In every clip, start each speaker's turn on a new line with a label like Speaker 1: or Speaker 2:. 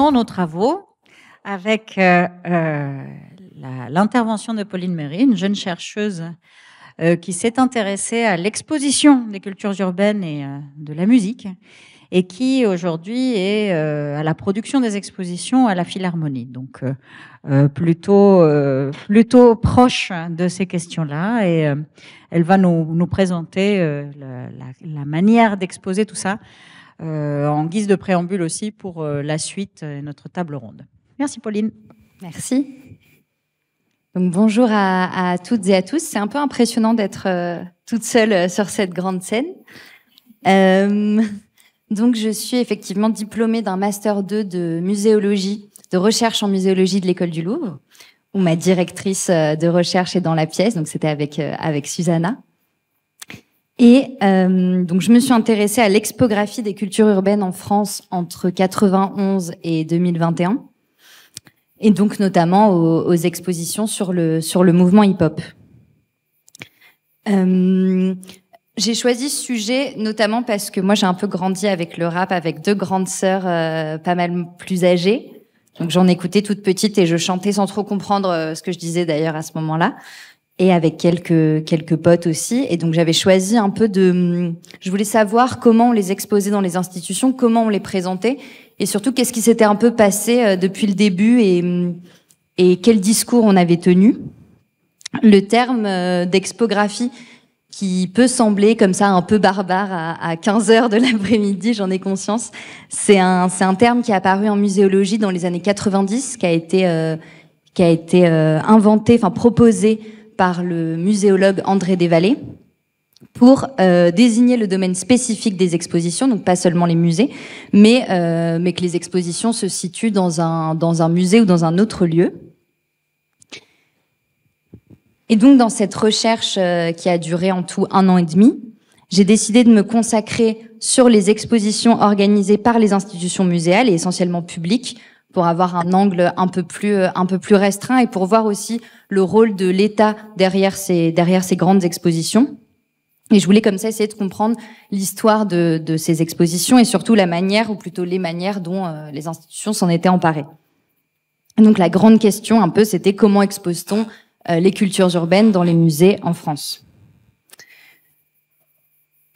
Speaker 1: reprenons nos travaux avec euh, euh, l'intervention de Pauline Méry, une jeune chercheuse euh, qui s'est intéressée à l'exposition des cultures urbaines et de la musique, et qui aujourd'hui est à la production des expositions à la Philharmonie, donc plutôt plutôt proche de ces questions-là, et elle va nous, nous présenter la, manière d'exposer tout ça euh, en guise de préambule aussi pour euh, la suite et notre table ronde.
Speaker 2: Merci Pauline. Merci. Donc bonjour à, à toutes et à tous. C'est un peu impressionnant d'être euh, toute seule sur cette grande scène. Euh, donc, je suis effectivement diplômée d'un master 2 de muséologie, de recherche en muséologie de l'école du Louvre, où ma directrice de recherche est dans la pièce. Donc, c'était avec avec Susanna. Et euh, donc je me suis intéressée à l'expographie des cultures urbaines en France entre 91 et 2021, et donc notamment aux, expositions sur le sur le mouvement hip-hop. Euh, j'ai choisi ce sujet notamment parce que moi j'ai un peu grandi avec le rap avec deux grandes sœurs euh, pas mal plus âgées. Donc j'en écoutais toute petite et je chantais sans trop comprendre euh, ce que je disais d'ailleurs à ce moment-là et avec quelques quelques potes aussi. Et donc j'avais choisi un peu de, je voulais savoir comment on les exposait dans les institutions, comment on les présentait, et surtout qu'est-ce qui s'était un peu passé euh, depuis le début et et quel discours on avait tenu. Le terme euh, d'expographie qui peut sembler comme ça un peu barbare à, 15 h de l'après-midi, j'en ai conscience. C'est un c'est un terme qui a apparu en muséologie dans les années 90, qui a été euh, qui a été inventé, enfin proposé par le muséologue André Desvallées pour euh, désigner le domaine spécifique des expositions, donc pas seulement les musées, mais, euh, mais que les expositions se situent dans un, dans un musée ou dans un autre lieu. Et donc dans cette recherche euh, qui a duré en tout un an et demi, j'ai décidé de me consacrer sur les expositions organisées par les institutions muséales et essentiellement publiques pour avoir un angle un peu plus euh, un peu plus restreint et pour voir aussi le rôle de l'État derrière ces derrière ces grandes expositions. Et je voulais comme ça essayer de comprendre l'histoire de, ces expositions et surtout la manière ou plutôt les manières dont euh, les institutions s'en étaient emparées. Donc la grande question un peu c'était comment expose-t-on euh, les cultures urbaines dans les musées en France.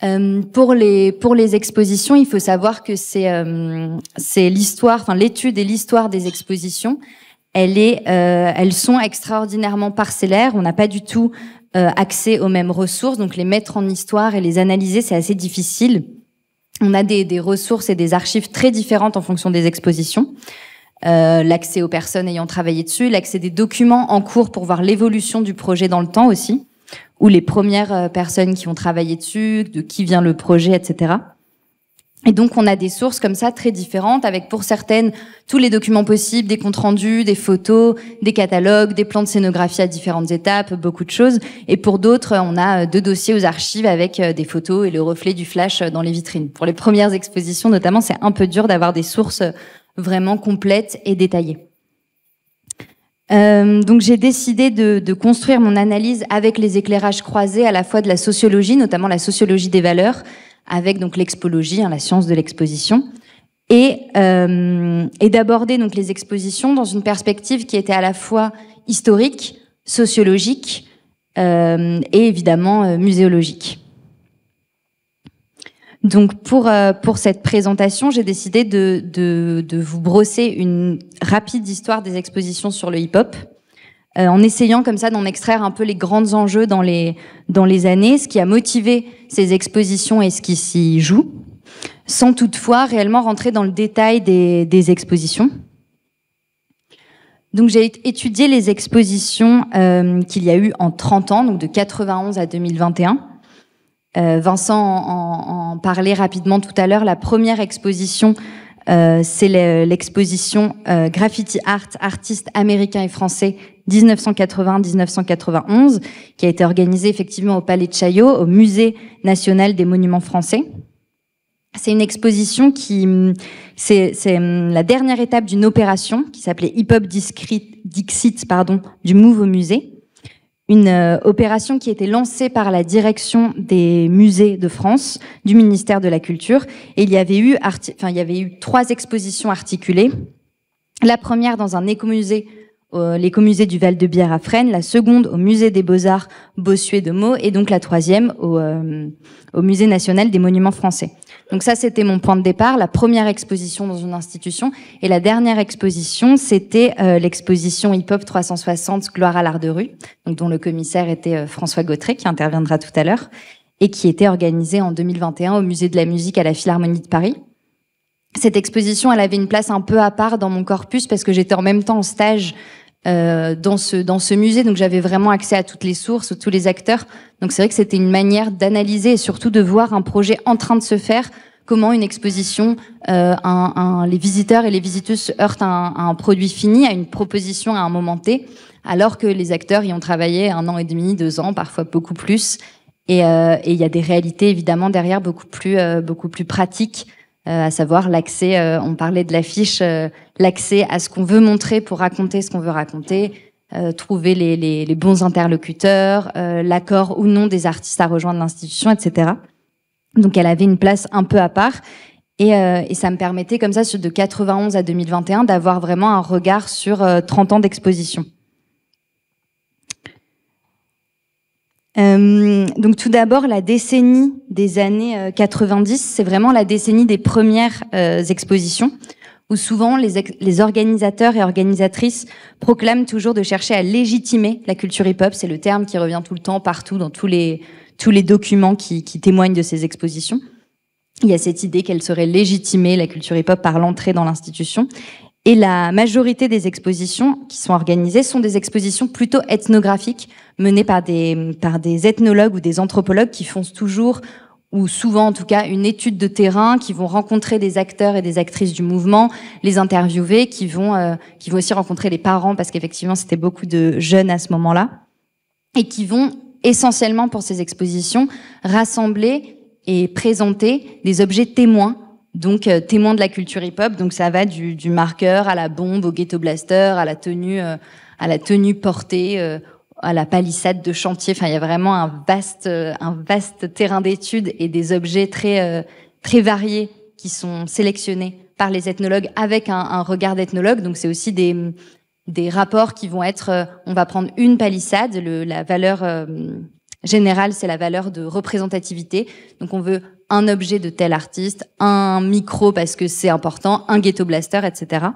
Speaker 2: Euh, pour les pour les expositions, il faut savoir que c'est euh, c'est l'histoire, enfin l'étude et l'histoire des expositions. est, euh, elles sont extraordinairement parcellaires. On n'a pas du tout accès aux mêmes ressources, donc les mettre en histoire et les analyser, c'est assez difficile. On a des, des ressources et des archives très différentes en fonction des expositions. Euh, l'accès aux personnes ayant travaillé dessus, l'accès des documents en cours pour voir l'évolution du projet dans le temps aussi ou les premières euh, personnes qui ont travaillé dessus, de qui vient le projet, etc. Et donc on a des sources comme ça très différentes, avec pour certaines tous les documents possibles, des comptes rendus, des photos, des catalogues, des plans de scénographie à différentes étapes, beaucoup de choses. Et pour d'autres, on a euh, deux dossiers aux archives avec euh, des photos et le reflet du flash dans les vitrines. Pour les premières expositions notamment, c'est un peu dur d'avoir des sources vraiment complètes et détaillées. Euh, donc j'ai décidé de, construire mon analyse avec les éclairages croisés à la fois de la sociologie, notamment la sociologie des valeurs, avec donc l'expologie, hein, la science de l'exposition, euh, et, d'aborder donc les expositions dans une perspective qui était à la fois historique, sociologique euh, et évidemment muséologique. Donc pour euh, pour cette présentation, j'ai décidé de, de, de vous brosser une rapide histoire des expositions sur le hip-hop euh, en essayant comme ça d'en extraire un peu les grands enjeux dans les dans les années, ce qui a motivé ces expositions et ce qui s'y joue, sans toutefois réellement rentrer dans le détail des, des expositions. Donc j'ai étudié les expositions euh, qu'il y a eu en 30 ans, donc de 91 à 2021 euh, Vincent en, parlait rapidement tout à l'heure. La première exposition, euh, c'est l'exposition euh, Graffiti Art, artistes américains et français 1980-1991, qui a été organisée effectivement au Palais de Chaillot, au Musée national des monuments français. C'est une exposition qui, c'est hum, la dernière étape d'une opération qui s'appelait Hip Hop Discrete, Dixit, pardon, du Move au musée une euh, opération qui était lancée par la direction des musées de France du ministère de la Culture. Et il y avait eu, enfin, il y avait eu trois expositions articulées. La première dans un écomusée, l'écomusée du Val de Bière à Fresnes, la seconde au musée des Beaux-Arts Bossuet de Meaux, et donc la troisième au euh, musée national des monuments français. Donc ça, c'était mon point de départ, la première exposition dans une institution. Et la dernière exposition, c'était euh, l'exposition Hip Hop 360 Gloire à l'art de rue, dont le commissaire était euh, François Gautré, qui interviendra tout à l'heure, et qui était organisée en 2021 au Musée de la musique à la Philharmonie de Paris. Cette exposition, elle avait une place un peu à part dans mon corpus parce que j'étais en même temps en stage euh, dans ce dans ce musée. Donc j'avais vraiment accès à toutes les sources, tous les acteurs. Donc c'est vrai que c'était une manière d'analyser et surtout de voir un projet en train de se faire. Comment une exposition, euh, un, les visiteurs et les visiteuses heurtent un, un, produit fini, à une proposition à un moment T, alors que les acteurs y ont travaillé un an et demi, deux ans, parfois beaucoup plus. Et il euh, et y a des réalités évidemment derrière beaucoup plus euh, beaucoup plus pratiques euh, à savoir l'accès, euh, on parlait de l'affiche, euh, l'accès à ce qu'on veut montrer pour raconter ce qu'on veut raconter, trouver les, bons interlocuteurs, l'accord ou non des artistes à rejoindre l'institution, etc. Donc elle avait une place un peu à part. Et, et ça me permettait comme ça, de 91 à 2021, d'avoir vraiment un regard sur 30 ans d'exposition. Euh, donc tout d'abord, la décennie des années 90, euh, c'est vraiment la décennie des premières euh, expositions, où souvent les, organisateurs et organisatrices proclament toujours de chercher à légitimer la culture hip-hop. C'est le terme qui revient tout le temps, partout, dans tous les, tous les documents qui témoignent de ces expositions. Il y a cette idée qu'elle serait légitimée, la culture hip-hop, par l'entrée dans l'institution. Et la majorité des expositions qui sont organisées sont des expositions plutôt ethnographiques, menées par des, par des ethnologues ou des anthropologues qui font toujours ou souvent en tout cas une étude de terrain, qui vont rencontrer des acteurs et des actrices du mouvement, les interviewer, qui vont, euh, qui vont aussi rencontrer les parents, parce qu'effectivement c'était beaucoup de jeunes à ce moment-là, et qui vont essentiellement pour ces expositions rassembler et présenter des objets témoins donc euh, témoin de la culture hip-hop. Donc ça va du, marqueur à la bombe, au ghetto blaster, à la tenue, euh, à la tenue portée, euh, à la palissade de chantier. Enfin, il y a vraiment un vaste, un vaste terrain d'étude et des objets très, très variés qui sont sélectionnés par les ethnologues avec un, regard d'ethnologue. Donc c'est aussi des des rapports qui vont être, on va prendre une palissade, la valeur générale, c'est la valeur de représentativité. Donc on veut un objet de tel artiste, un micro parce que c'est important, un ghetto blaster, etc.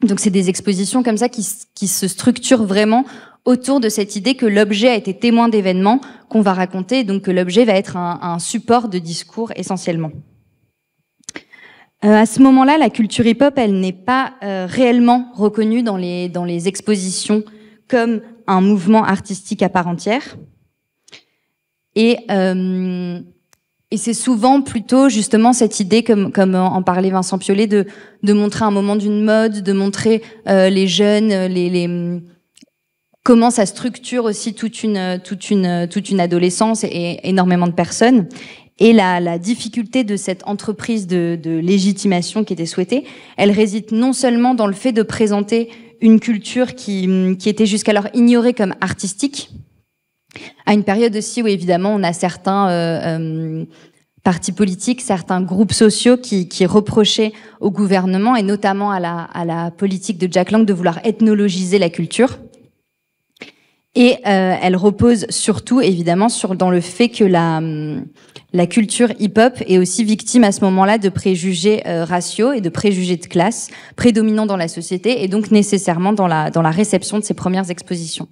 Speaker 2: Donc c'est des expositions comme ça qui, se structurent vraiment autour de cette idée que l'objet a été témoin d'événements qu'on va raconter, donc que l'objet va être un, support de discours essentiellement. Euh, à ce moment-là, la culture hip-hop, elle n'est pas euh, réellement reconnue dans les, dans les expositions comme un mouvement artistique à part entière. Et euh, et c'est souvent plutôt justement cette idée, comme, comme en parlait Vincent Piollet, de, de montrer un moment d'une mode, de montrer euh, les jeunes, euh, les, les, comment ça structure aussi toute une, toute une, toute une adolescence et énormément de personnes. Et la, la difficulté de cette entreprise de, de légitimation qui était souhaitée, elle réside non seulement dans le fait de présenter une culture qui, qui était jusqu'alors ignorée comme artistique, à une période aussi où évidemment on a certains euh, partis politiques, certains groupes sociaux qui, reprochaient au gouvernement et notamment à la, politique de Jack Lang de vouloir ethnologiser la culture. Et euh, elle repose surtout, évidemment, sur dans le fait que la, hum, la culture hip-hop est aussi victime à ce moment-là de préjugés euh, raciaux et de préjugés de classe prédominants dans la société et donc nécessairement dans la, dans la réception de ses premières expositions.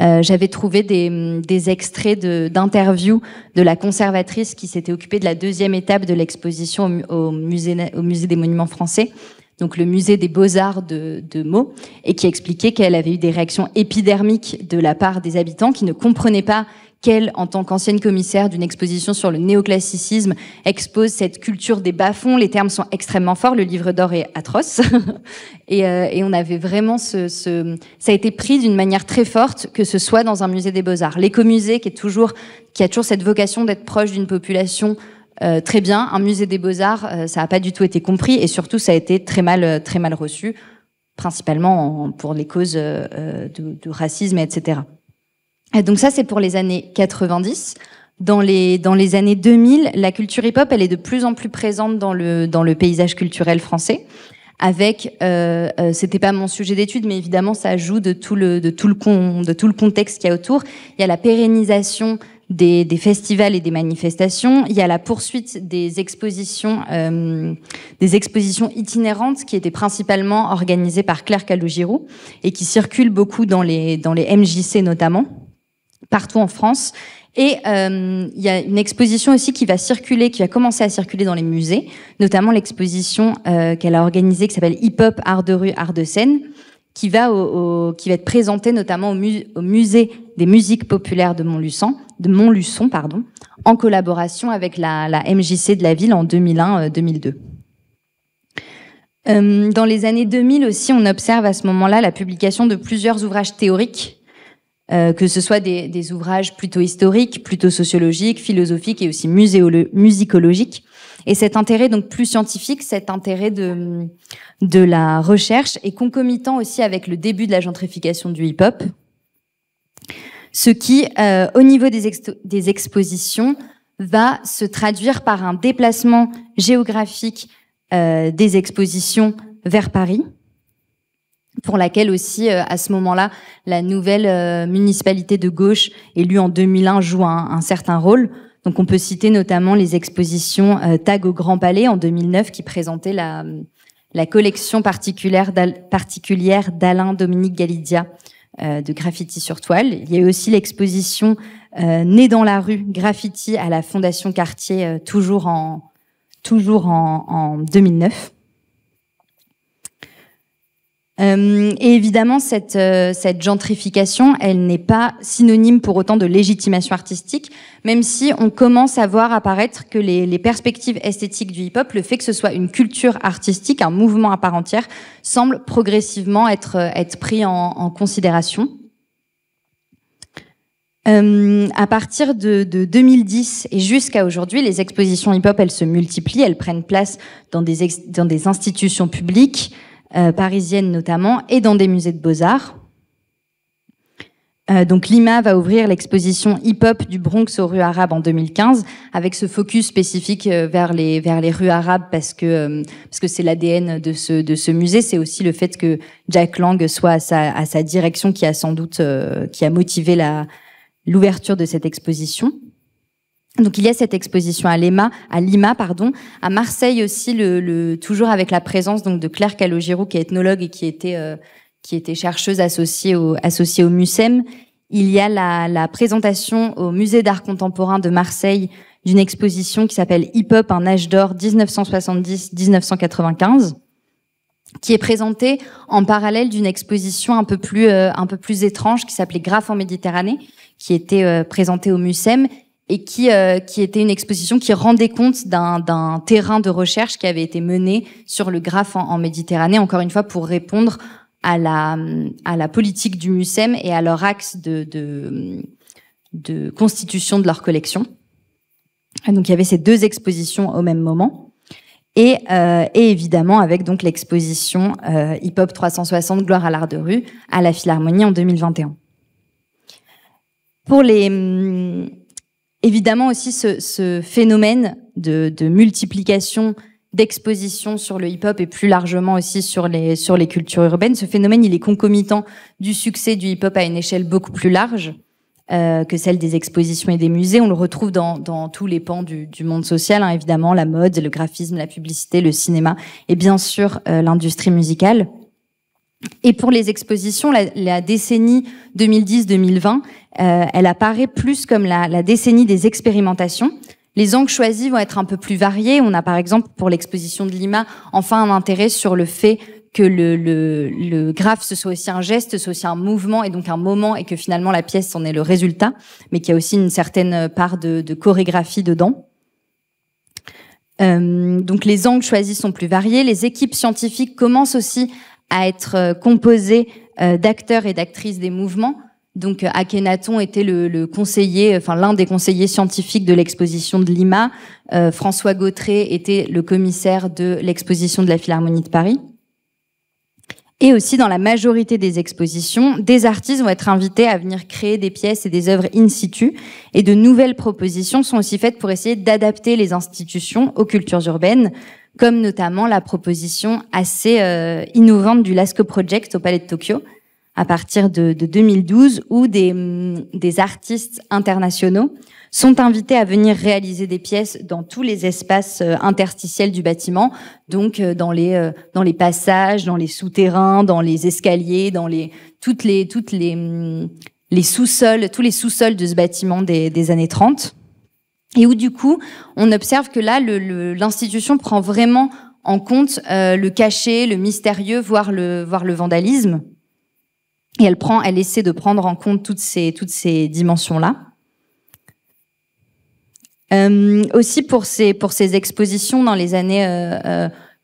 Speaker 2: Euh, j'avais trouvé des, extraits d'interviews de, la conservatrice qui s'était occupée de la deuxième étape de l'exposition au, musée, au musée des monuments français, donc le musée des beaux-arts de, de Meaux, et qui expliquait qu'elle avait eu des réactions épidermiques de la part des habitants qui ne comprenaient pas qu'elle, en tant qu'ancienne commissaire d'une exposition sur le néoclassicisme, expose cette culture des bas-fonds. Les termes sont extrêmement forts, le livre d'or est atroce. Euh, et, on avait vraiment ce, Ça a été pris d'une manière très forte, que ce soit dans un musée des beaux-arts. L'écomusée, qui, qui a toujours cette vocation d'être proche d'une population euh, très bien, un musée des beaux-arts, euh, ça n'a pas du tout été compris, et surtout, ça a été très mal, très mal reçu, principalement pour les causes de, de racisme, etc donc ça, c'est pour les années 90. Dans les, dans les années 2000, la culture hip-hop, elle est de plus en plus présente dans le, dans le paysage culturel français. Avec, euh, euh, c'était pas mon sujet d'étude, mais évidemment, ça joue de tout le, de tout le, con, de tout le contexte qu'il y a autour. Il y a la pérennisation des, des, festivals et des manifestations. Il y a la poursuite des expositions, euh, des expositions itinérantes qui étaient principalement organisées par Claire Calogirou et qui circulent beaucoup dans les, dans les MJC notamment partout en France. Et euh, il y a une exposition aussi qui va circuler, qui va commencer à circuler dans les musées, notamment l'exposition euh, qu'elle a organisée qui s'appelle Hip Hop Art de rue, Art de scène, qui va qui va être présentée notamment au, musée des musiques populaires de Montluçon, de Montluçon pardon, en collaboration avec la, la MJC de la ville en 2001-2002. Euh, dans les années 2000 aussi, on observe à ce moment-là la publication de plusieurs ouvrages théoriques euh, que ce soit des, ouvrages plutôt historiques, plutôt sociologiques, philosophiques et aussi musicologiques. Et cet intérêt donc plus scientifique, cet intérêt de, la recherche est concomitant aussi avec le début de la gentrification du hip-hop, ce qui, euh, au niveau des, expositions, va se traduire par un déplacement géographique euh, des expositions vers Paris pour laquelle aussi, euh, à ce moment-là, la nouvelle euh, municipalité de gauche, élue en 2001, joue un, certain rôle. Donc on peut citer notamment les expositions euh, Tag au Grand Palais en 2009 qui présentait la, collection particulière d'Alain Dominique Galidia de graffiti sur toile. Il y a eu aussi l'exposition Né dans la rue, graffiti à la Fondation Cartier, toujours en toujours en 2009. Euh, et évidemment, euh, cette, gentrification, elle n'est pas synonyme pour autant de légitimation artistique, même si on commence à voir apparaître que les, perspectives esthétiques du hip-hop, le fait que ce soit une culture artistique, un mouvement à part entière, semble progressivement être, euh, être pris en, considération. à partir de, 2010 et jusqu'à aujourd'hui, les expositions hip-hop, elles se multiplient, elles prennent place dans dans des institutions publiques, euh, parisiennes notamment, et dans des musées de beaux-arts. Euh, donc Lima va ouvrir l'exposition hip-hop du Bronx aux rues arabes en 2015, avec ce focus spécifique euh, vers les, vers les rues arabes, parce que euh, parce que c'est l'ADN de ce, de ce musée. C'est aussi le fait que Jack Lang soit à sa, à sa direction qui a sans doute qui a motivé l'ouverture de cette exposition. Donc il y a cette exposition à Lima, à pardon, à Marseille aussi, le, toujours avec la présence donc de Claire Calogirou, qui est ethnologue et qui était euh, qui était chercheuse associée au associée au MUSEM. Il y a la, la présentation au Musée d'art contemporain de Marseille d'une exposition qui s'appelle Hip Hop un âge d'or 1970-1995 qui est présentée en parallèle d'une exposition un peu plus euh, un peu plus étrange qui s'appelait Graphe en Méditerranée qui était euh, présentée au MUSEM et qui, euh, qui était une exposition qui rendait compte d'un terrain de recherche qui avait été mené sur le graphe en, Méditerranée, encore une fois pour répondre à la, à la politique du MUSEM et à leur axe de, de, de constitution de leur collection. donc il y avait ces deux expositions au même moment. Et, euh, et évidemment avec donc l'exposition euh, Hip Hop 360 Gloire à l'art de rue à la Philharmonie en 2021. Pour les hum, évidemment aussi ce, phénomène de, multiplication d'expositions sur le hip-hop et plus largement aussi sur les sur les cultures urbaines. Ce phénomène, il est concomitant du succès du hip-hop à une échelle beaucoup plus large euh, que celle des expositions et des musées. On le retrouve dans, tous les pans du, monde social, hein, évidemment, la mode, le graphisme, la publicité, le cinéma et bien sûr euh, l'industrie musicale. Et pour les expositions, la décennie 2010-2020, euh, elle apparaît plus comme la, décennie des expérimentations. Les angles choisis vont être un peu plus variés. On a par exemple pour l'exposition de Lima enfin un intérêt sur le fait que le, le, graphe ce soit aussi un geste, ce soit aussi un mouvement et donc un moment et que finalement la pièce en est le résultat, mais qu'il y a aussi une certaine part de, chorégraphie dedans. Euh, donc les angles choisis sont plus variés. Les équipes scientifiques commencent aussi à être euh, composées euh, d'acteurs et d'actrices des mouvements donc euh, Akhenaton était le, conseiller, euh, enfin l'un des conseillers scientifiques de l'exposition de Lima. Euh, François Gautré était le commissaire de l'exposition de la Philharmonie de Paris. Et aussi, dans la majorité des expositions, des artistes vont être invités à venir créer des pièces et des œuvres in situ. Et de nouvelles propositions sont aussi faites pour essayer d'adapter les institutions aux cultures urbaines, comme notamment la proposition assez innovante du Lascaux Project au Palais de Tokyo, à partir de, de 2012 où des, mm, des, artistes internationaux sont invités à venir réaliser des pièces dans tous les espaces euh, interstitiels du bâtiment, donc euh, dans les euh, dans les passages, dans les souterrains, dans les escaliers, dans les toutes les toutes les mm, les sous-sols, tous les sous-sols de ce bâtiment des, des années 30 et où du coup on observe que là l'institution le, l'institution prend vraiment en compte le cachet, le mystérieux, voire le, voire le vandalisme. Et elle prend, elle essaie de prendre en compte toutes ces, toutes ces dimensions-là. Euh, aussi pour ces, pour ces expositions dans les années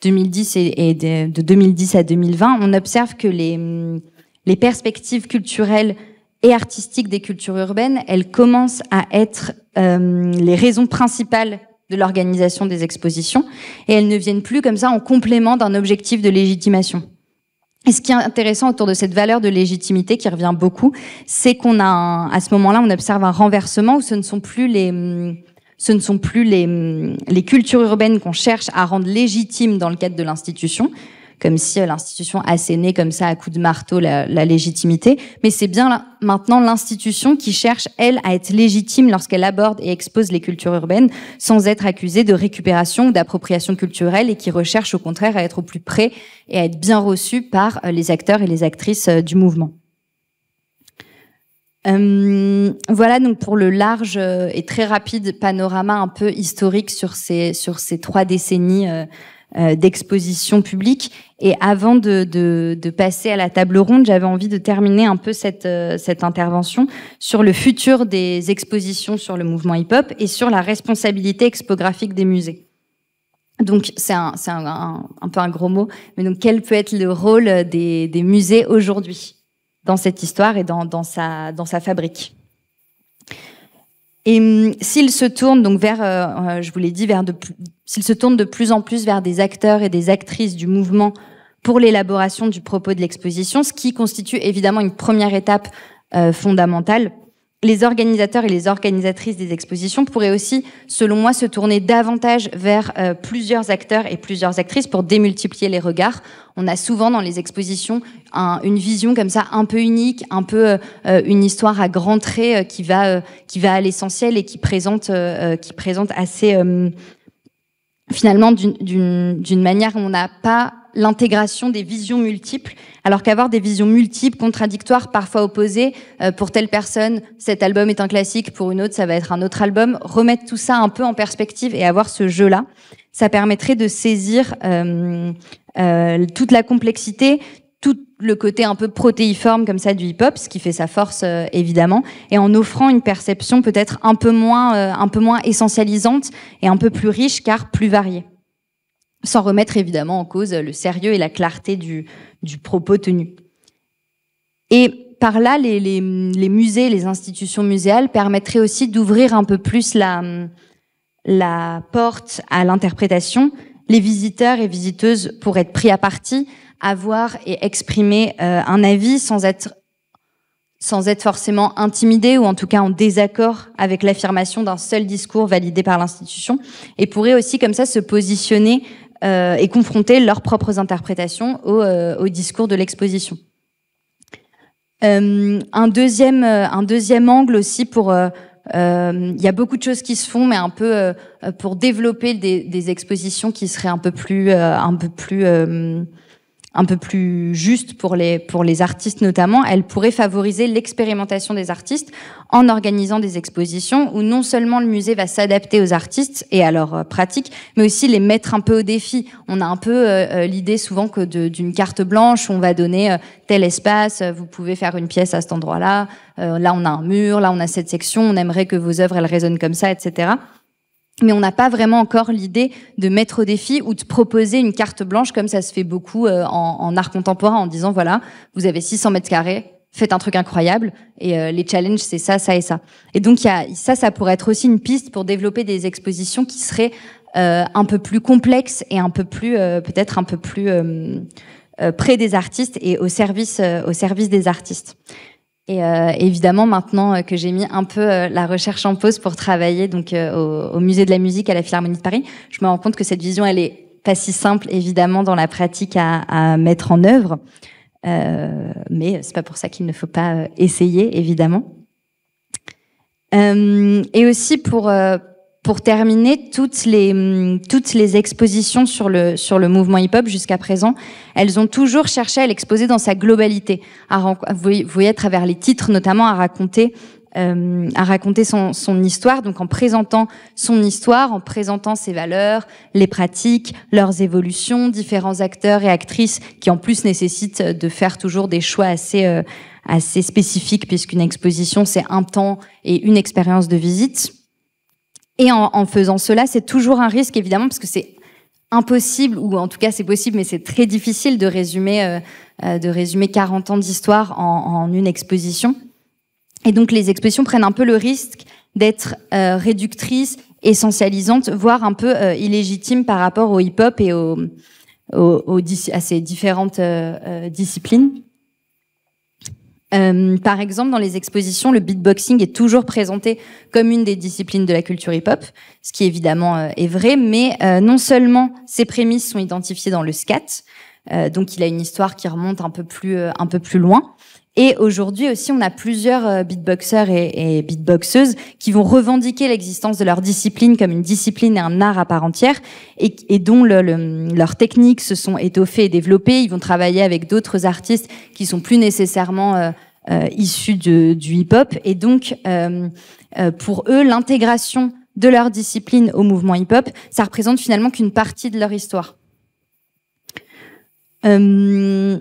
Speaker 2: 2010 euh, euh, et, de, 2010 à 2020, on observe que les, les perspectives culturelles et artistiques des cultures urbaines, elles commencent à être les raisons principales de l'organisation des expositions et elles ne viennent plus comme ça en complément d'un objectif de légitimation. Et ce qui est intéressant autour de cette valeur de légitimité qui revient beaucoup, c'est qu'on a à ce moment-là, on observe un renversement où ce ne sont plus les ce ne sont plus les, les cultures urbaines qu'on cherche à rendre légitimes dans le cadre de l'institution, comme si euh, l'institution assénait comme ça à coup de marteau la, légitimité, mais c'est bien là, maintenant l'institution qui cherche, elle, à être légitime lorsqu'elle aborde et expose les cultures urbaines sans être accusée de récupération ou d'appropriation culturelle et qui recherche au contraire à être au plus près et à être bien reçue par euh, les acteurs et les actrices euh, du mouvement. Hum, voilà donc pour le large et très rapide panorama un peu historique sur ces sur ces trois décennies euh, d'exposition publique. Et avant de, passer à la table ronde, j'avais envie de terminer un peu cette, euh, cette intervention sur le futur des expositions sur le mouvement hip-hop et sur la responsabilité expographique des musées. Donc c'est un, peu un gros mot, mais donc quel peut être le rôle des, musées aujourd'hui dans cette histoire et dans, sa, dans sa fabrique et hum, s'il se tourne donc vers, euh, euh, je vous l'ai dit, vers de se tourne de plus en plus vers des acteurs et des actrices du mouvement pour l'élaboration du propos de l'exposition, ce qui constitue évidemment une première étape euh, fondamentale les organisateurs et les organisatrices des expositions pourraient aussi, selon moi, se tourner davantage vers euh, plusieurs acteurs et plusieurs actrices pour démultiplier les regards. On a souvent dans les expositions une vision comme ça un peu unique, un peu euh, euh, une histoire à grands traits qui va qui va à l'essentiel et qui présente qui présente assez finalement d'une manière où on n'a pas l'intégration des visions multiples, alors qu'avoir des visions multiples, contradictoires, parfois opposées, euh, pour telle personne, cet album est un classique, pour une autre, ça va être un autre album, remettre tout ça un peu en perspective et avoir ce jeu-là, ça permettrait de saisir euh, euh, toute la complexité, tout le côté un peu protéiforme comme ça du hip-hop, ce qui fait sa force évidemment, et en offrant une perception peut-être un peu moins, un peu moins essentialisante et un peu plus riche car plus variée sans remettre évidemment en cause le sérieux et la clarté du, du propos tenu. Et par là, les, les, musées, les institutions muséales permettraient aussi d'ouvrir un peu plus la, la porte à l'interprétation. Les visiteurs et visiteuses pourraient être pris à partie, avoir et exprimer euh, un avis sans être sans être forcément intimidés ou en tout cas en désaccord avec l'affirmation d'un seul discours validé par l'institution et pourraient aussi comme ça se positionner euh, et confronter leurs propres interprétations au, euh, au discours de l'exposition. Euh, un, deuxième, euh, un deuxième angle aussi pour... Il y a beaucoup de choses qui se font, mais un peu pour développer des, des expositions qui seraient un peu plus, un peu plus un peu plus juste pour les, pour les artistes notamment, elle pourrait favoriser l'expérimentation des artistes en organisant des expositions où non seulement le musée va s'adapter aux artistes et à leurs euh, pratiques, mais aussi les mettre un peu au défi. On a un peu euh, euh, l'idée souvent que d'une carte blanche, on va donner tel espace, vous pouvez faire une pièce à cet endroit-là, là on a un mur, là on a cette section, on aimerait que vos œuvres elles résonnent comme ça, etc mais on n'a pas vraiment encore l'idée de mettre au défi ou de proposer une carte blanche comme ça se fait beaucoup euh, en, art contemporain en disant voilà, vous avez 600 mètres carrés, faites un truc incroyable et euh, les challenges c'est ça, ça et ça. Et donc y a, ça, ça pourrait être aussi une piste pour développer des expositions qui seraient euh, un peu plus complexes et un peu plus peut-être un peu plus près des artistes et au service au service des artistes. Et euh, évidemment, maintenant euh, que j'ai mis un peu euh, la recherche en pause pour travailler donc au, musée de la musique à la Philharmonie de Paris, je me rends compte que cette vision, elle est pas si simple évidemment dans la pratique à, à mettre en œuvre, euh, mais c'est pas pour ça qu'il ne faut pas essayer évidemment. et aussi pour pour terminer, toutes les, mm, toutes les expositions sur le, sur le mouvement hip-hop jusqu'à présent, elles ont toujours cherché à l'exposer dans sa globalité, à, vous voyez à travers les titres notamment à raconter euh, à raconter son, son, histoire, donc en présentant son histoire, en présentant ses valeurs, les pratiques, leurs évolutions, différents acteurs et actrices qui en plus nécessitent de faire toujours des choix assez euh, assez spécifiques puisqu'une exposition c'est un temps et une expérience de visite. Et en, en faisant cela, c'est toujours un risque, évidemment, parce que c'est impossible, ou en tout cas c'est possible, mais c'est très difficile de résumer, euh, euh, de résumer 40 ans d'histoire en, en, une exposition. Et donc les expositions prennent un peu le risque d'être euh, réductrices, essentialisantes, voire un peu illégitimes par rapport au hip-hop et au, à ces différentes disciplines. Euh, par exemple, dans les expositions, le beatboxing est toujours présenté comme une des disciplines de la culture hip-hop, ce qui évidemment euh, est vrai, mais euh, non seulement ses prémices sont identifiées dans le scat, donc il a une histoire qui remonte un peu plus, un peu plus loin, et aujourd'hui aussi, on a plusieurs euh, beatboxers et, et beatboxeuses qui vont revendiquer l'existence de leur discipline comme une discipline et un art à part entière, et, dont le, leurs techniques se sont étoffées et développées. Ils vont travailler avec d'autres artistes qui sont plus nécessairement euh, euh, issus du hip-hop. Et donc, pour eux, l'intégration de leur discipline au mouvement hip-hop, ça représente finalement qu'une partie de leur histoire. Euh,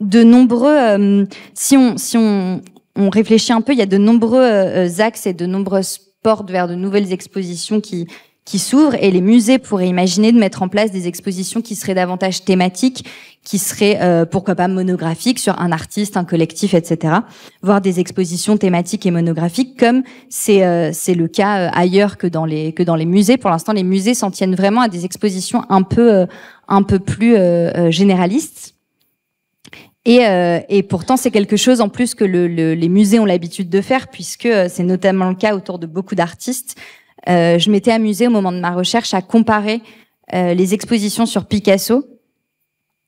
Speaker 2: de nombreux, euh, si on si on, on réfléchit un peu, il y a de nombreux euh, axes et de nombreuses portes vers de nouvelles expositions qui qui s'ouvrent et les musées pourraient imaginer de mettre en place des expositions qui seraient davantage thématiques, qui seraient euh, pourquoi pas monographiques sur un artiste, un collectif, etc. Voir des expositions thématiques et monographiques comme c'est c'est le cas ailleurs que dans les que dans les musées. Pour l'instant, les musées s'en tiennent vraiment à des expositions un peu un peu plus généralistes. Et, euh, et, pourtant, c'est quelque chose en plus que le, les musées ont l'habitude de faire, puisque euh, c'est notamment le cas autour de beaucoup d'artistes. Euh, je m'étais amusée au moment de ma recherche à comparer euh, les expositions sur Picasso.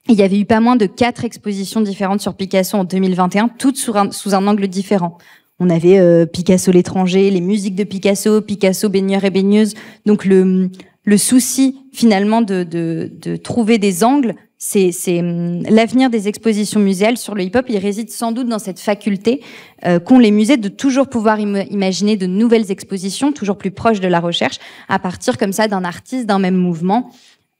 Speaker 2: Il y avait eu pas moins de quatre expositions différentes sur Picasso en 2021, toutes sous un, sous un angle différent. On avait euh, Picasso l'étranger, les musiques de Picasso, Picasso baigneur et baigneuse. Donc le, le souci finalement de, de, de trouver des angles c'est hum, l'avenir des expositions muséales sur le hip-hop. Il réside sans doute dans cette faculté euh, qu'ont les musées de toujours pouvoir imaginer de nouvelles expositions, toujours plus proches de la recherche, à partir comme ça d'un artiste, d'un même mouvement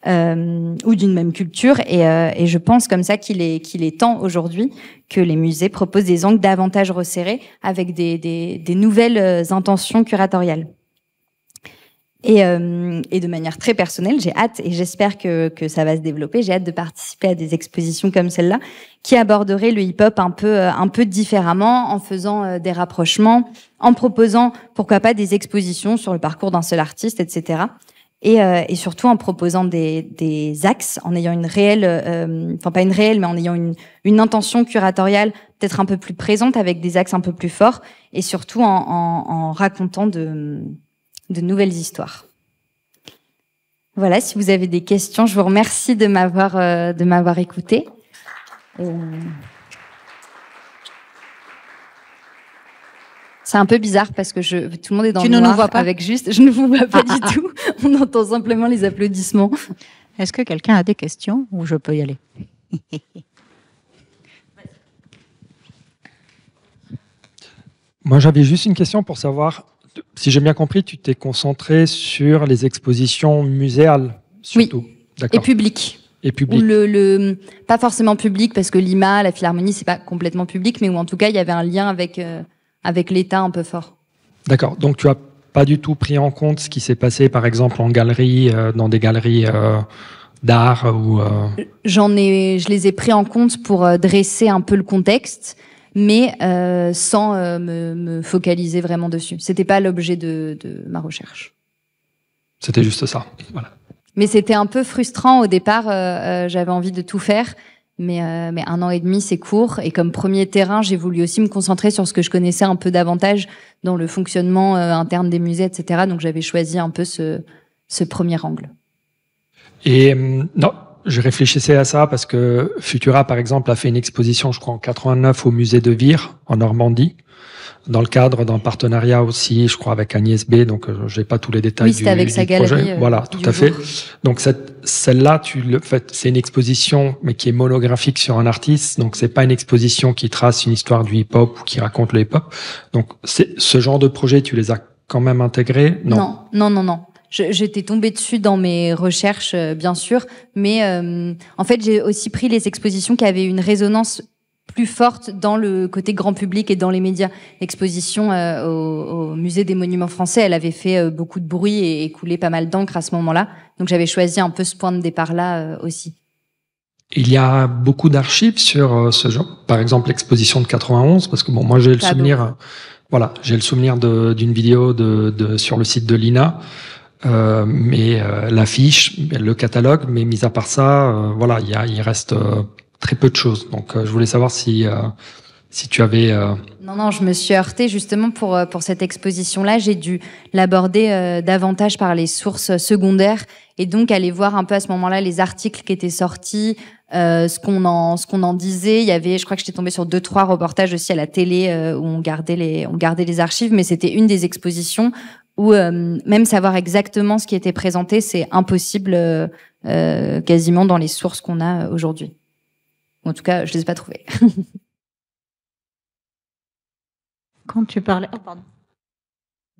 Speaker 2: euh, ou d'une même culture. Euh, et, je pense comme ça qu'il est, qu'il est temps aujourd'hui que les musées proposent des angles davantage resserrés avec des, des nouvelles intentions curatoriales. Et, euh, et, de manière très personnelle, j'ai hâte et j'espère que, que, ça va se développer. J'ai hâte de participer à des expositions comme celle-là qui aborderaient le hip-hop un peu euh, un peu différemment, en faisant euh, des rapprochements, en proposant pourquoi pas des expositions sur le parcours d'un seul artiste, etc. Et, et, surtout en proposant des, des axes, en ayant une réelle, enfin pas une réelle, mais en ayant une, une intention curatoriale peut-être un peu plus présente avec des axes un peu plus forts, et surtout en, en, en racontant de de nouvelles histoires. Voilà, si vous avez des questions, je vous remercie de m'avoir euh, de m'avoir écouté. Euh, c'est un peu bizarre parce que je, tout le monde est dans tu ne nous vois pas. avec juste, je ne vous vois pas ah, du ah. tout. On entend simplement les applaudissements. Est-ce que quelqu'un a des questions ou je peux
Speaker 3: y aller Moi, j'avais juste une question pour savoir si j'ai bien compris, tu t'es concentré sur les expositions muséales surtout. Oui. Et publiques.
Speaker 2: pas forcément publiques, parce que l'IMA, la Philharmonie, c'est pas complètement public, mais où en tout cas il y avait un lien euh, avec l'État un peu fort.
Speaker 3: D'accord. Donc tu as pas du tout pris en compte ce qui s'est passé, par exemple en galerie, euh, dans des galeries euh, d'art ou.
Speaker 2: je les ai pris en compte pour dresser un peu le contexte mais euh, sans euh, me, me, focaliser vraiment dessus. C'était pas l'objet de, de, ma recherche.
Speaker 3: C'était juste ça, voilà.
Speaker 2: Mais c'était un peu frustrant au départ. Euh, euh, j'avais envie de tout faire, mais, mais un an et demi c'est court. Et comme premier terrain, j'ai voulu aussi me concentrer sur ce que je connaissais un peu davantage dans le fonctionnement interne des musées, etc. Donc j'avais choisi un peu ce, ce premier angle.
Speaker 3: Et hum, non, je réfléchissais à ça parce que Futura, par exemple, a fait une exposition, je crois, en 89 au musée de Vire, en Normandie, dans le cadre d'un partenariat aussi, je crois, avec Agnès B. Donc, euh, j'ai pas tous les détails oui, du, avec sa projet. Galerie, euh, voilà, tout à fait. Donc, cette, celle-là, tu le fait, c'est une exposition, mais qui est monographique sur un artiste. Donc, c'est pas une exposition qui trace une histoire du hip-hop ou qui raconte le hip-hop. Donc, c'est, ce genre de projet, tu les as quand même intégrés? Non,
Speaker 2: non, non, non j'étais tombé dessus dans mes recherches, euh, bien sûr, mais euh, en fait, j'ai aussi pris les expositions qui avaient une résonance plus forte dans le côté grand public et dans les médias. L'exposition euh, au, musée des monuments français, elle avait fait beaucoup de bruit et, coulait pas mal d'encre à ce moment-là. Donc j'avais choisi un peu ce point de départ-là aussi.
Speaker 3: Il y a beaucoup d'archives sur ce genre, par exemple l'exposition de 91, parce que bon, moi j'ai le souvenir, voilà, j'ai le souvenir d'une vidéo de, sur le site de l'INA euh, mais euh, l'affiche, le catalogue, mais mis à part ça, euh, voilà, il, reste très peu de choses. Donc, je voulais savoir si si tu avais.
Speaker 2: Non, non, je me suis heurtée justement pour pour cette exposition-là. J'ai dû l'aborder davantage par les sources secondaires et donc aller voir un peu à ce moment-là les articles qui étaient sortis, ce qu'on en ce qu'on en disait. Il y avait, je crois que j'étais tombé sur deux trois reportages aussi à la télé où on gardait les on gardait les archives, mais c'était une des expositions euh, même savoir exactement ce qui était présenté, c'est impossible euh, euh, quasiment dans les sources qu'on a aujourd'hui. En tout cas, je ne les ai pas trouvées.
Speaker 1: Quand tu parlais... Oh, pardon.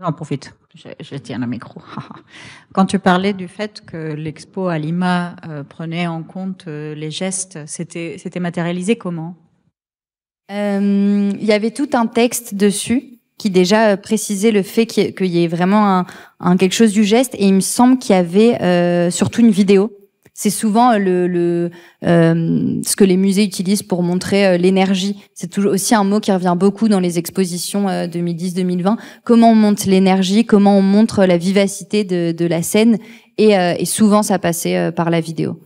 Speaker 1: J'en profite, je, tiens le micro. Quand tu parlais du fait que l'expo à Lima prenait en compte les gestes, c'était matérialisé comment
Speaker 2: Il y avait tout un texte dessus qui déjà euh, précisait le fait qu'il y ait vraiment quelque chose du geste. Et il me semble qu'il y avait euh, surtout une vidéo. C'est souvent euh, le, ce que les musées utilisent pour montrer l'énergie. C'est toujours aussi un mot qui revient beaucoup dans les expositions 2010-2020. Comment on monte l'énergie, comment on montre la vivacité de, la scène, et, et souvent ça passait par la vidéo.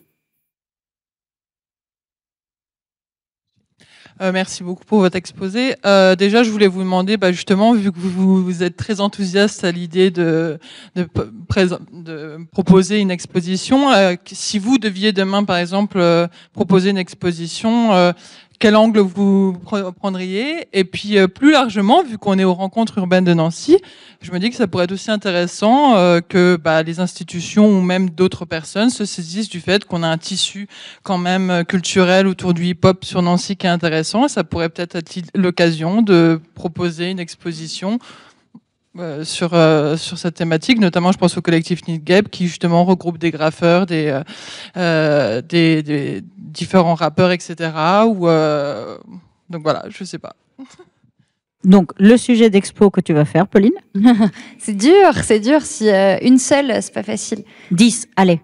Speaker 3: Euh, merci beaucoup pour votre exposé. Euh, déjà, je voulais vous demander, bah, justement, vu que vous, êtes très enthousiaste à l'idée de, proposer une exposition, euh, si vous deviez demain, par exemple, proposer une exposition, quel angle vous prendriez Et puis euh, plus largement, vu qu'on est aux rencontres urbaines de Nancy, je me dis que ça pourrait être aussi intéressant euh, que bah, les institutions ou même d'autres personnes se saisissent du fait qu'on a un tissu quand même euh, culturel autour du hip-hop sur Nancy qui est intéressant. ça pourrait peut être, être l'occasion de proposer une exposition euh, sur, euh, sur cette thématique. Notamment, je pense au collectif Nidgeb, qui justement regroupe des graffeurs, des, euh, des, différents rappeurs, etc. donc voilà, je sais pas.
Speaker 1: Donc, le sujet d'expo que tu vas faire, Pauline
Speaker 2: C'est dur, c'est dur. Si une seule, c'est pas facile.
Speaker 1: Dix, allez.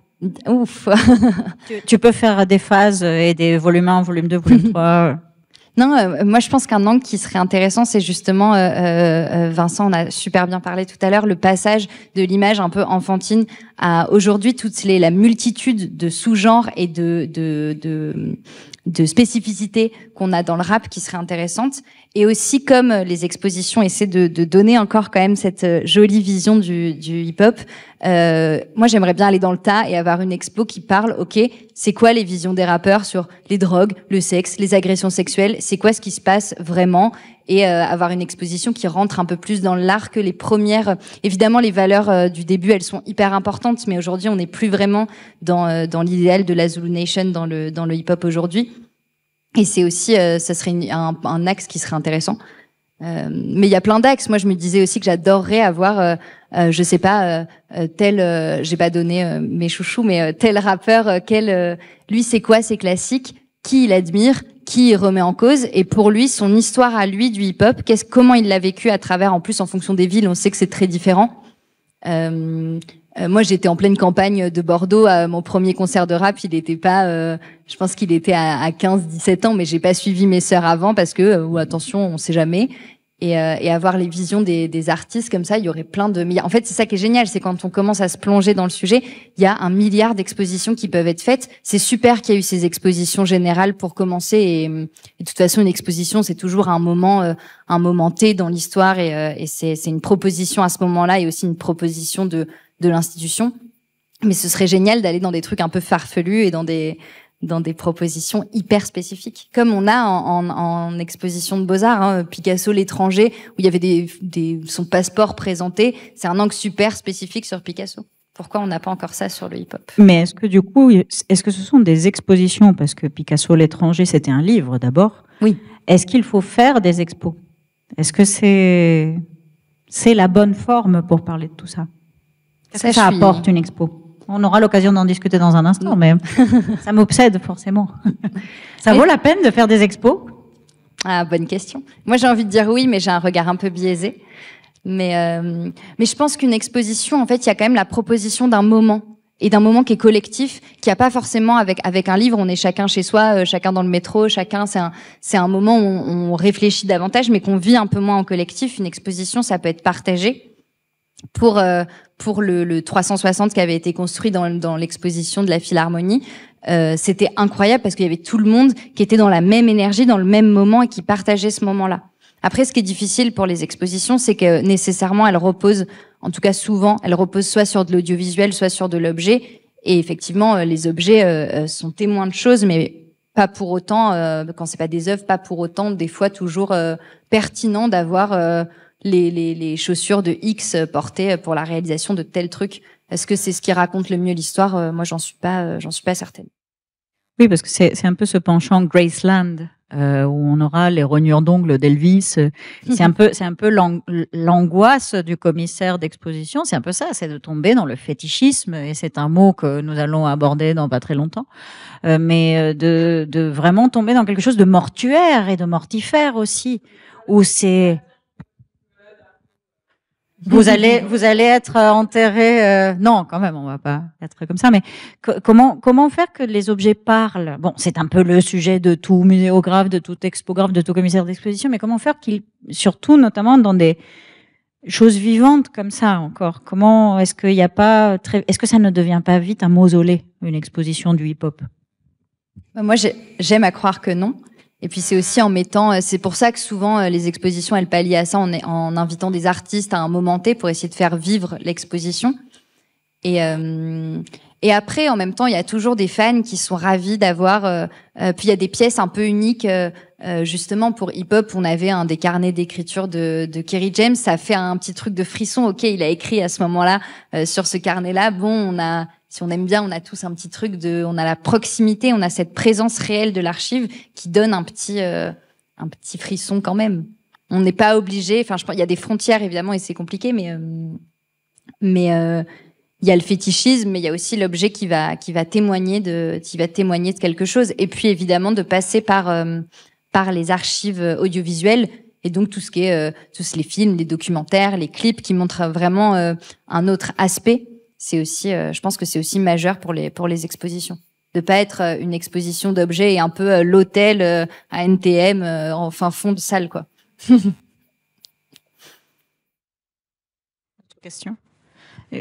Speaker 1: Ouf tu, tu, peux faire des phases et des volumes 1, volume 2, volume 3.
Speaker 2: Non, euh, moi je pense qu'un angle qui serait intéressant, c'est justement, euh, euh, Vincent, on a super bien parlé tout à l'heure, le passage de l'image un peu enfantine à aujourd'hui toutes les la multitude de sous-genres et de de, de de spécificités on a dans le rap qui serait intéressante. Et aussi comme euh, les expositions essaient de, donner encore quand même cette euh, jolie vision du, hip-hop, euh, moi j'aimerais bien aller dans le tas et avoir une expo qui parle, ok, c'est quoi les visions des rappeurs sur les drogues, le sexe, les agressions sexuelles, c'est quoi ce qui se passe vraiment et avoir une exposition qui rentre un peu plus dans l'art que les premières. Évidemment, les valeurs du début, elles sont hyper importantes, mais aujourd'hui, on n'est plus vraiment dans, l'idéal de la Zulu Nation, dans le, dans le hip-hop aujourd'hui. Et c'est aussi, euh, ça serait un, un, axe qui serait intéressant. Euh, mais il y a plein d'axes. Moi, je me disais aussi que j'adorerais avoir, euh, euh je sais pas, tel, j'ai pas donné mes chouchous, mais tel rappeur, quel, lui, c'est quoi c'est classique qui il admire, qui il remet en cause, et pour lui, son histoire à lui du hip-hop, qu'est-ce, comment il l'a vécu à travers, en plus, en fonction des villes, on sait que c'est très différent. Euh, moi, j'étais en pleine campagne de Bordeaux. À mon premier concert de rap, il n'était pas. Euh, je pense qu'il était à, 15-17 ans, mais j'ai pas suivi mes sœurs avant parce que, euh, ou attention, on sait jamais. Et, et avoir les visions des, des, artistes comme ça, il y aurait plein de En fait, c'est ça qui est génial, c'est quand on commence à se plonger dans le sujet, il y a un milliard d'expositions qui peuvent être faites. C'est super qu'il y ait eu ces expositions générales pour commencer. Et, de toute façon, une exposition, c'est toujours un moment, un moment T dans l'histoire, et, et c'est une proposition à ce moment-là, et aussi une proposition de de l'institution. Mais ce serait génial d'aller dans des trucs un peu farfelus et dans des dans des propositions hyper spécifiques, comme on a en, exposition de Beaux-Arts, hein, Picasso l'étranger, où il y avait son passeport présenté, c'est un angle super spécifique sur Picasso pourquoi on n'a pas encore ça sur le hip-hop.
Speaker 1: Mais est-ce que du coup, est-ce que ce sont des expositions Parce que Picasso l'étranger, c'était un livre d'abord. Oui. Est-ce qu'il faut faire des expos Est-ce que c'est c'est la bonne forme pour parler de tout ça ça, ça apporte une expo. On aura l'occasion d'en discuter dans un instant, mais ça m'obsède forcément.
Speaker 2: Ça vaut la peine de faire des expos Ah, bonne question. Moi, j'ai envie de dire oui, mais j'ai un regard un peu biaisé. Mais, euh, mais je pense qu'une exposition, en fait, il y a quand même la proposition d'un moment et d'un moment qui est collectif, qui a pas forcément avec avec un livre, on est chacun chez soi, euh, chacun dans le métro, chacun c'est un c'est un moment où on, on réfléchit davantage, mais qu'on vit un peu moins en collectif. Une exposition, ça peut être partagé, pour, euh, pour le, le, 360 qui avait été construit dans, dans l'exposition de la Philharmonie. Euh, c'était incroyable parce qu'il y avait tout le monde qui était dans la même énergie, dans le même moment et qui partageait ce moment-là. Après, ce qui est difficile pour les expositions, c'est que nécessairement, elles reposent, en tout cas souvent, elles reposent soit sur de l'audiovisuel, soit sur de l'objet. Et effectivement, euh, les objets euh, sont témoins de choses, mais pas pour autant, quand c'est pas des œuvres, pas pour autant, des fois toujours pertinent d'avoir les, chaussures de X portées pour la réalisation de tel truc. Est-ce que c'est ce qui raconte le mieux l'histoire euh, Moi, j'en suis pas, euh, j'en suis pas certaine.
Speaker 1: Oui, parce que c'est un peu ce penchant Graceland euh, où on aura les rognures d'ongles d'Elvis. C'est un peu, c'est un peu l'angoisse du commissaire d'exposition. C'est un peu ça, c'est de tomber dans le fétichisme, et c'est un mot que nous allons aborder dans pas très longtemps. mais de, de vraiment tomber dans quelque chose de mortuaire et de mortifère aussi, où c'est vous allez, vous allez être euh, enterré. Euh, non, quand même, on va pas être comme ça. Mais comment, comment faire que les objets parlent Bon, c'est un peu le sujet de tout muséographe, de tout expographe, de tout commissaire d'exposition. Mais comment faire qu'ils, surtout notamment dans des choses vivantes comme ça encore Comment est-ce qu'il n'y a pas très, est-ce que ça ne devient pas vite un mausolée, une exposition du hip-hop
Speaker 2: bah, Moi, j'aime à croire que non. Et puis c'est aussi en mettant, euh, c'est pour ça que souvent euh, les expositions, elles pallient à ça en, en invitant des artistes à un moment T pour essayer de faire vivre l'exposition. Et, euh, et après, en même temps, il y a toujours des fans qui sont ravis d'avoir. puis il y a des pièces un peu uniques, justement pour hip-hop. On avait un des carnets d'écriture de, de Kerry James. Ça fait un petit truc de frisson. Ok, il a écrit à ce moment-là sur ce carnet-là. Bon, on a si on aime bien, on a tous un petit truc de, on a la proximité, on a cette présence réelle de l'archive qui donne un petit, euh, un petit frisson quand même. On n'est pas obligé. Enfin, je crois il y a des frontières évidemment et c'est compliqué, mais euh, mais euh, il y a le fétichisme, mais il y a aussi l'objet qui va qui va témoigner de, qui va témoigner de quelque chose. Et puis évidemment de passer par par les archives audiovisuelles et donc tout ce qui est tous les films, les documentaires, les clips qui montrent vraiment un autre aspect c'est aussi, euh, je pense que c'est aussi majeur pour les pour les expositions de pas être euh, une exposition d'objets et un peu euh, l'hôtel à NTM en fin fond de salle quoi. question.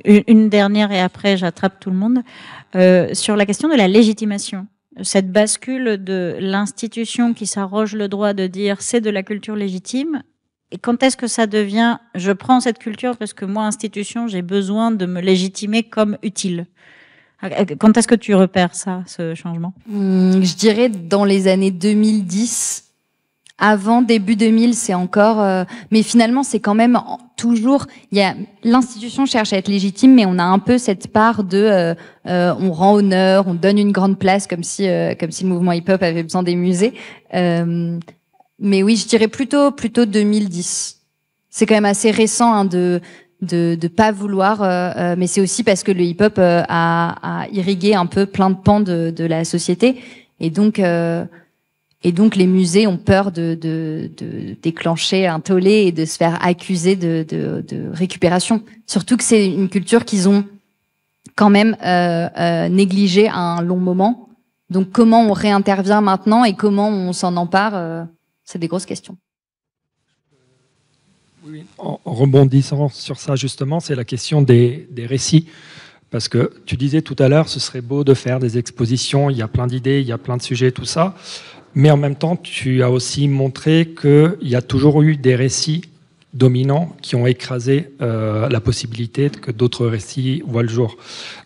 Speaker 2: Une dernière
Speaker 1: et après j'attrape tout le monde sur la question de la légitimation. Cette bascule de l'institution qui s'arroge le droit de dire c'est de la culture légitime et quand est-ce que ça devient je prends cette culture parce que moi, institution, j'ai besoin de me légitimer comme utile Quand est-ce que tu repères ça, ce changement
Speaker 2: hum, Je dirais dans les années 2010. Avant début 2000, c'est encore, euh, mais finalement, c'est quand même toujours. Il y a l'institution cherche à être légitime, mais on a un peu cette part de, euh, euh, on rend honneur, on donne une grande place, comme si, comme si le mouvement hip-hop avait besoin des musées. Hum, mais oui, je dirais plutôt plutôt 2010. C'est quand même assez récent hein, de de ne pas vouloir, euh, euh, mais c'est aussi parce que le hip-hop euh, a, a, irrigué un peu plein de pans de, de la société, et donc et donc les musées ont peur de, de, de, déclencher un tollé et de se faire accuser de, de, de récupération. Surtout que c'est une culture qu'ils ont quand même négligée à un long moment. Donc comment on réintervient maintenant et comment on s'en empare c'est des grosses questions.
Speaker 3: Oui, en rebondissant sur ça justement, c'est la question des, récits. Parce que tu disais tout à l'heure, ce serait beau de faire des expositions, il y a plein d'idées, il y a plein de sujets, tout ça. Mais en même temps, tu as aussi montré qu'il y a toujours eu des récits dominants qui ont écrasé euh, la possibilité que d'autres récits voient le jour.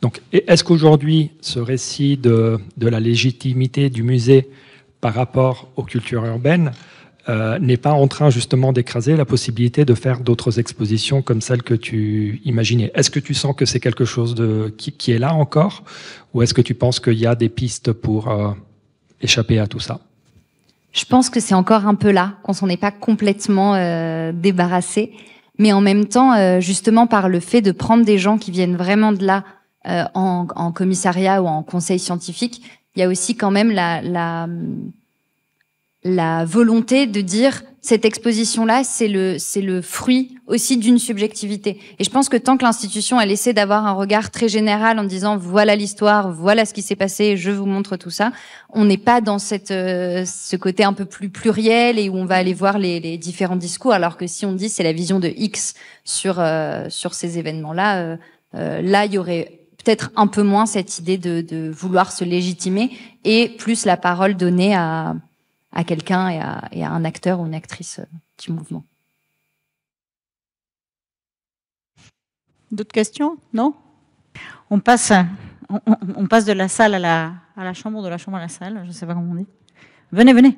Speaker 3: Donc, est-ce qu'aujourd'hui, ce récit de, la légitimité du musée par rapport aux cultures urbaines euh, n'est pas en train justement d'écraser la possibilité de faire d'autres expositions comme celle que tu imaginais. Est-ce que tu sens que c'est quelque chose de, qui, est là encore ou est-ce que tu penses qu'il y a des pistes pour euh, échapper à tout ça
Speaker 2: Je pense que c'est encore un peu là, qu'on s'en est pas complètement euh, débarrassé. Mais en même temps, justement par le fait de prendre des gens qui viennent vraiment de là en commissariat ou en conseil scientifique, il y a aussi quand même la, la, la volonté de dire cette exposition-là, c'est le, c'est le fruit aussi d'une subjectivité. Et je pense que tant que l'institution, elle essaie d'avoir un regard très général en disant voilà l'histoire, voilà ce qui s'est passé, je vous montre tout ça, on n'est pas dans cette, euh, ce côté un peu plus pluriel et où on va aller voir les, les différents discours. Alors que si on dit c'est la vision de X sur, euh, sur ces événements-là, euh, là, il y aurait peut-être un peu moins cette idée de, vouloir se légitimer et plus la parole donnée à, quelqu'un et à, un acteur ou une actrice euh, du mouvement.
Speaker 1: D'autres questions Non on passe, on, passe de la salle à la, à la chambre, de la chambre à la salle, je ne sais pas comment on dit. Venez, venez.